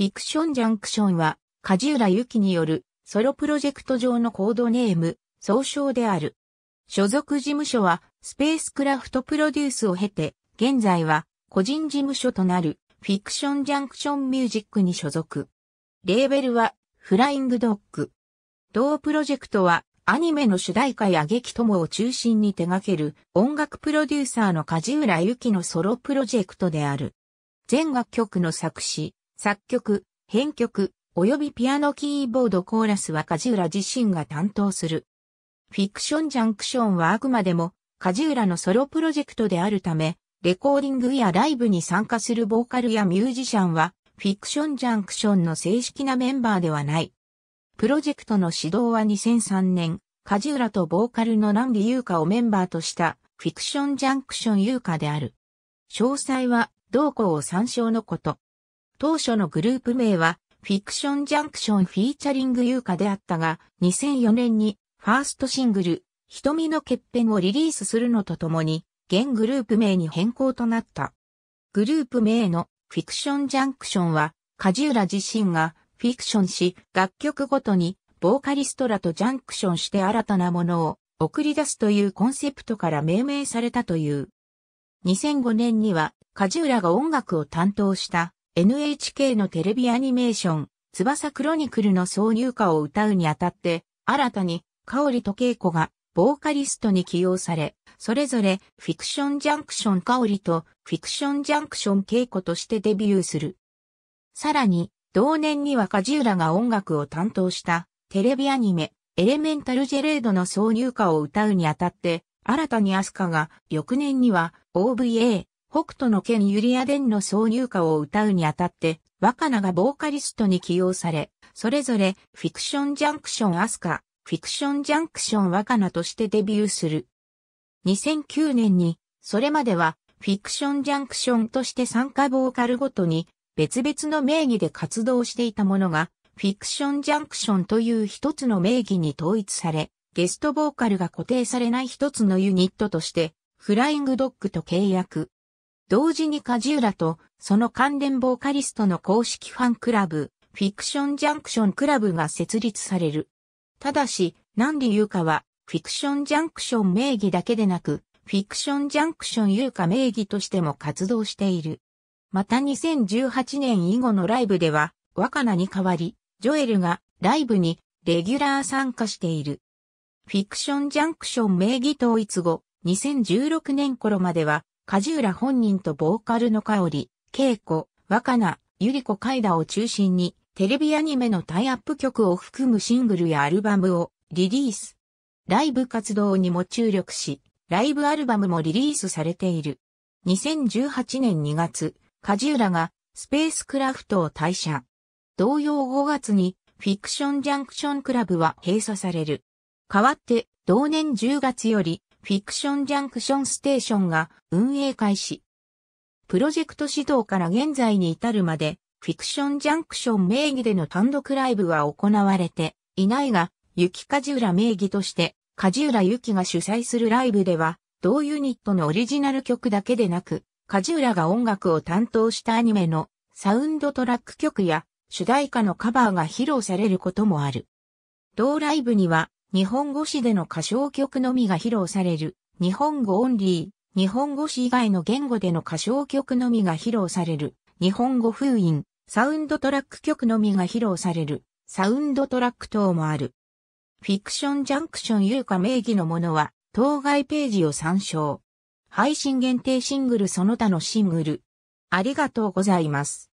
フィクションジャンクションは、梶浦由紀によるソロプロジェクト上のコードネーム、総称である。所属事務所は、スペースクラフトプロデュースを経て、現在は、個人事務所となる、フィクションジャンクションミュージックに所属。レーベルは、フライングドッグ。同プロジェクトは、アニメの主題歌や劇友を中心に手掛ける音楽プロデューサーの梶浦由紀のソロプロジェクトである。全楽曲の作詞、作曲、編曲、及びピアノキーボードコーラスは梶浦自身が担当する。フィクションジャンクションはあくまでも梶浦のソロプロジェクトであるため、レコーディングやライブに参加するボーカルやミュージシャンは、フィクションジャンクションの正式なメンバーではない。プロジェクトの指導は2003年、梶浦とボーカルの南里優香をメンバーとしたフィクションジャンクション優香である。詳細は同校を参照のこと。当初のグループ名は、フィクションジャンクションフィーチャリング優香であったが、2004年にファーストシングル、瞳の欠片をリリースするのとともに、現グループ名に変更となった。グループ名のフィクションジャンクションは、梶浦自身がフィクションし、楽曲ごとにボーカリストらとジャンクションして新たなものを送り出すというコンセプトから命名されたという。2005年には、梶浦が音楽を担当した NHK のテレビアニメーション、翼クロニクルの挿入歌を歌うにあたって、新たに、香里と恵子が、ボーカリストに起用され、それぞれ、フィクションジャンクション香里と、フィクションジャンクション恵子としてデビューする。さらに、同年には梶浦が音楽を担当した、テレビアニメ、エレメンタルジェレードの挿入歌を歌うにあたって、新たにアスカが、翌年には、OVA、北斗の剣ユリア伝の挿入歌を歌うにあたって、若菜がボーカリストに起用され、それぞれフィクションジャンクションアスカ、フィクションジャンクション若菜としてデビューする。2009年に、それまではフィクションジャンクションとして参加ボーカルごとに別々の名義で活動していたものが、フィクションジャンクションという一つの名義に統一され、ゲストボーカルが固定されない一つのユニットとして、フライングドッグと契約。同時に梶浦と、その関連ボーカリストの公式ファンクラブ、フィクションジャンクションクラブが設立される。ただし、何で言うかは、フィクションジャンクション名義だけでなく、フィクションジャンクション優香名義としても活動している。また2018年以後のライブでは、若菜に代わり、ジョエルがライブにレギュラー参加している。フィクションジャンクション名義統一後、2016年頃までは梶浦本人とボーカルの香織、恵子、若菜、ゆり子海田を中心に、テレビアニメのタイアップ曲を含むシングルやアルバムをリリース。ライブ活動にも注力し、ライブアルバムもリリースされている。2018年2月、梶浦がスペースクラフトを退社。同様5月にフィクションジャンクションクラブは閉鎖される。代わって同年10月よりフィクションジャンクションステーションが運営開始。プロジェクト指導から現在に至るまで、フィクションジャンクション名義での単独ライブは行われていないが、雪梶浦名義として、梶浦きが主催するライブでは、同ユニットのオリジナル曲だけでなく、梶浦が音楽を担当したアニメのサウンドトラック曲や主題歌のカバーが披露されることもある。同ライブには日本語詞での歌唱曲のみが披露される、日本語オンリー、日本語詞以外の言語での歌唱曲のみが披露される、日本語封印、サウンドトラック曲のみが披露される、サウンドトラック等もある。フィクションジャンクション優香名義のものは、当該ページを参照。配信限定シングルその他のシングル。ありがとうございます。